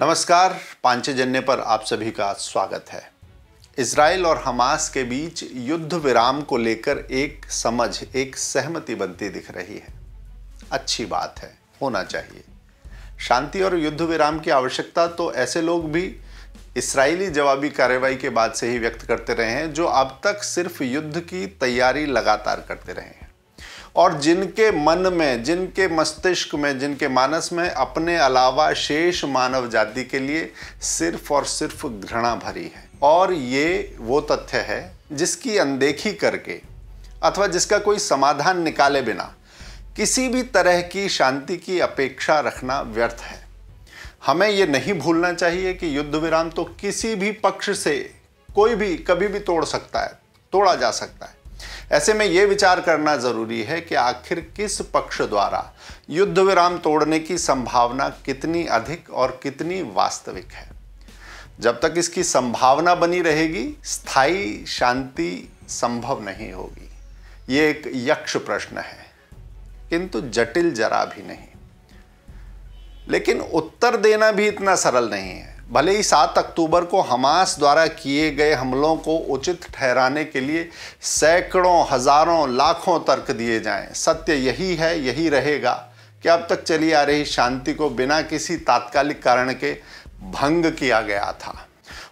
नमस्कार पांचजन्य पर आप सभी का स्वागत है इसराइल और हमास के बीच युद्ध विराम को लेकर एक समझ एक सहमति बनती दिख रही है अच्छी बात है होना चाहिए शांति और युद्ध विराम की आवश्यकता तो ऐसे लोग भी इसराइली जवाबी कार्रवाई के बाद से ही व्यक्त करते रहे हैं जो अब तक सिर्फ युद्ध की तैयारी लगातार करते रहे हैं और जिनके मन में जिनके मस्तिष्क में जिनके मानस में अपने अलावा शेष मानव जाति के लिए सिर्फ और सिर्फ घृणा भरी है और ये वो तथ्य है जिसकी अनदेखी करके अथवा जिसका कोई समाधान निकाले बिना किसी भी तरह की शांति की अपेक्षा रखना व्यर्थ है हमें ये नहीं भूलना चाहिए कि युद्ध विराम तो किसी भी पक्ष से कोई भी कभी भी तोड़ सकता है तोड़ा जा सकता है ऐसे में ये विचार करना ज़रूरी है कि आखिर किस पक्ष द्वारा युद्ध विराम तोड़ने की संभावना कितनी अधिक और कितनी वास्तविक है जब तक इसकी संभावना बनी रहेगी स्थायी शांति संभव नहीं होगी ये एक यक्ष प्रश्न है किंतु जटिल जरा भी नहीं लेकिन उत्तर देना भी इतना सरल नहीं है भले ही सात अक्टूबर को हमास द्वारा किए गए हमलों को उचित ठहराने के लिए सैकड़ों हजारों लाखों तर्क दिए जाएं सत्य यही है यही रहेगा कि अब तक चली आ रही शांति को बिना किसी तात्कालिक कारण के भंग किया गया था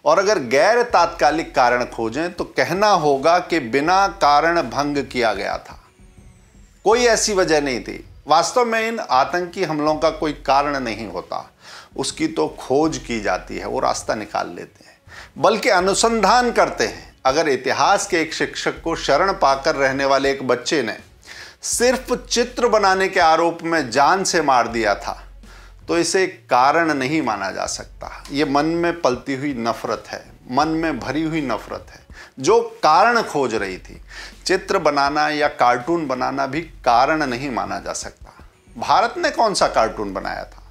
और अगर गैर तात्कालिक कारण खोजें तो कहना होगा कि बिना कारण भंग किया गया था कोई ऐसी वजह नहीं थी वास्तव में इन आतंकी हमलों का कोई कारण नहीं होता उसकी तो खोज की जाती है वो रास्ता निकाल लेते हैं बल्कि अनुसंधान करते हैं अगर इतिहास के एक शिक्षक को शरण पाकर रहने वाले एक बच्चे ने सिर्फ चित्र बनाने के आरोप में जान से मार दिया था तो इसे कारण नहीं माना जा सकता ये मन में पलती हुई नफरत है मन में भरी हुई नफरत है जो कारण खोज रही थी चित्र बनाना या कार्टून बनाना भी कारण नहीं माना जा सकता भारत ने कौन सा कार्टून बनाया था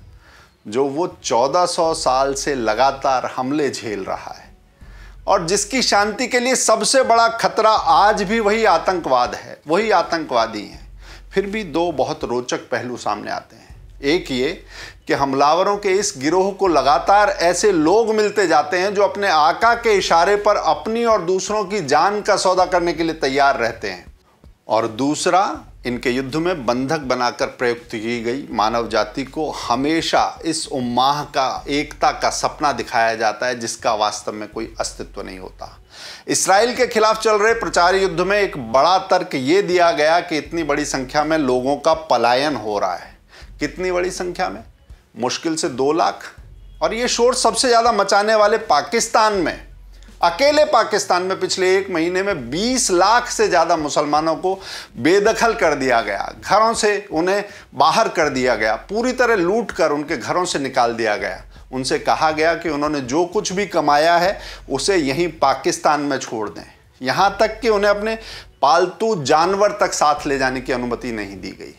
जो वो 1400 साल से लगातार हमले झेल रहा है और जिसकी शांति के लिए सबसे बड़ा खतरा आज भी वही आतंकवाद है वही आतंकवादी हैं फिर भी दो बहुत रोचक पहलू सामने आते हैं एक ये कि हमलावरों के इस गिरोह को लगातार ऐसे लोग मिलते जाते हैं जो अपने आका के इशारे पर अपनी और दूसरों की जान का सौदा करने के लिए तैयार रहते हैं और दूसरा इनके युद्ध में बंधक बनाकर प्रयुक्त की गई मानव जाति को हमेशा इस उम्माह का एकता का सपना दिखाया जाता है जिसका वास्तव में कोई अस्तित्व नहीं होता इसराइल के खिलाफ चल रहे प्रचार युद्ध में एक बड़ा तर्क ये दिया गया कि इतनी बड़ी संख्या में लोगों का पलायन हो रहा है कितनी बड़ी संख्या में मुश्किल से दो लाख और ये शोर सबसे ज़्यादा मचाने वाले पाकिस्तान में अकेले पाकिस्तान में पिछले एक महीने में 20 लाख से ज़्यादा मुसलमानों को बेदखल कर दिया गया घरों से उन्हें बाहर कर दिया गया पूरी तरह लूट कर उनके घरों से निकाल दिया गया उनसे कहा गया कि उन्होंने जो कुछ भी कमाया है उसे यहीं पाकिस्तान में छोड़ दें यहाँ तक कि उन्हें अपने पालतू जानवर तक साथ ले जाने की अनुमति नहीं दी गई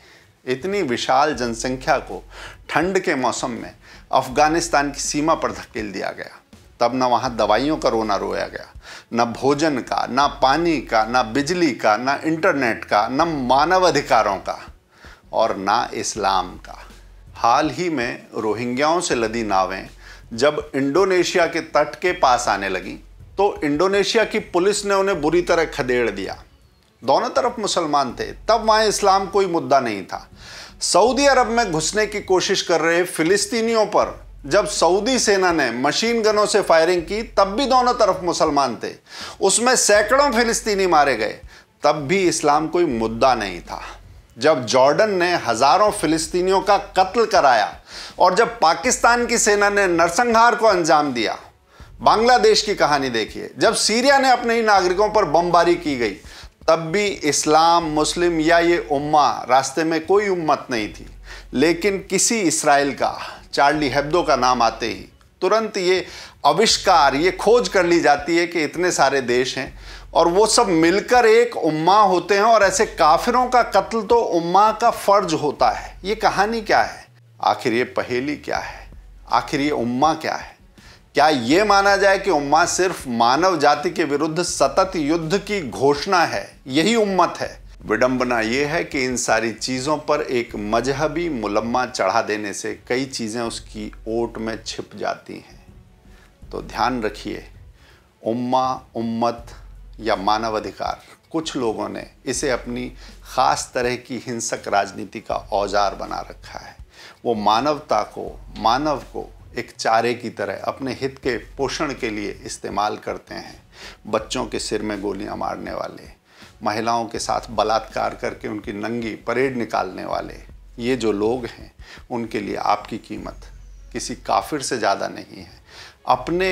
इतनी विशाल जनसंख्या को ठंड के मौसम में अफगानिस्तान की सीमा पर धकेल दिया गया तब न वहाँ दवाइयों का रोना रोया गया न भोजन का न पानी का न बिजली का न इंटरनेट का मानव मानवाधिकारों का और ना इस्लाम का हाल ही में रोहिंग्याओं से लदी नावें जब इंडोनेशिया के तट के पास आने लगी तो इंडोनेशिया की पुलिस ने उन्हें बुरी तरह खदेड़ दिया दोनों तरफ मुसलमान थे तब वहाँ इस्लाम कोई मुद्दा नहीं था सऊदी अरब में घुसने की कोशिश कर रहे फिलिस्तीनियों पर जब सऊदी सेना ने मशीन गनों से फायरिंग की तब भी दोनों तरफ मुसलमान थे उसमें सैकड़ों फिलिस्तीनी मारे गए तब भी इस्लाम कोई मुद्दा नहीं था जब जॉर्डन ने हज़ारों फिलिस्तीनियों का कत्ल कराया और जब पाकिस्तान की सेना ने नरसंहार को अंजाम दिया बांग्लादेश की कहानी देखिए जब सीरिया ने अपने ही नागरिकों पर बमबारी की गई तब भी इस्लाम मुस्लिम या ये उम्मा रास्ते में कोई उम्मत नहीं थी लेकिन किसी इसराइल का चार्ली हेब्दो का नाम आते ही तुरंत ये आविष्कार ये खोज कर ली जाती है कि इतने सारे देश हैं और वो सब मिलकर एक उम्मा होते हैं और ऐसे काफिरों का कत्ल तो उम्मा का फ़र्ज होता है ये कहानी क्या है आखिर ये पहेली क्या है आखिर ये उम्मा क्या है क्या ये माना जाए कि उम्मा सिर्फ मानव जाति के विरुद्ध सतत युद्ध की घोषणा है यही उम्मत है विडंबना यह है कि इन सारी चीज़ों पर एक मजहबी मुलम्मा चढ़ा देने से कई चीज़ें उसकी ओट में छिप जाती हैं तो ध्यान रखिए उम्मा उम्मत या मानवाधिकार कुछ लोगों ने इसे अपनी ख़ास तरह की हिंसक राजनीति का औजार बना रखा है वो मानवता को मानव को एक चारे की तरह अपने हित के पोषण के लिए इस्तेमाल करते हैं बच्चों के सिर में गोलियां मारने वाले महिलाओं के साथ बलात्कार करके उनकी नंगी परेड निकालने वाले ये जो लोग हैं उनके लिए आपकी कीमत किसी काफिर से ज़्यादा नहीं है अपने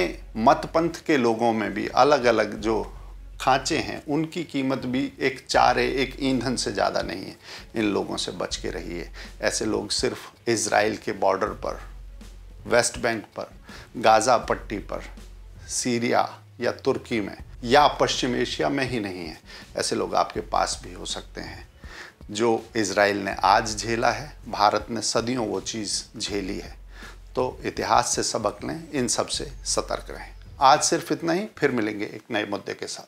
मत पंथ के लोगों में भी अलग अलग जो खांचे हैं उनकी कीमत भी एक चारे एक ईंधन से ज़्यादा नहीं है इन लोगों से बच के रहिए ऐसे लोग सिर्फ इसराइल के बॉर्डर पर वेस्ट बैंक पर गाज़ा पट्टी पर सीरिया या तुर्की में या पश्चिम एशिया में ही नहीं है ऐसे लोग आपके पास भी हो सकते हैं जो इसराइल ने आज झेला है भारत ने सदियों वो चीज़ झेली है तो इतिहास से सबक लें इन सब से सतर्क रहें आज सिर्फ इतना ही फिर मिलेंगे एक नए मुद्दे के साथ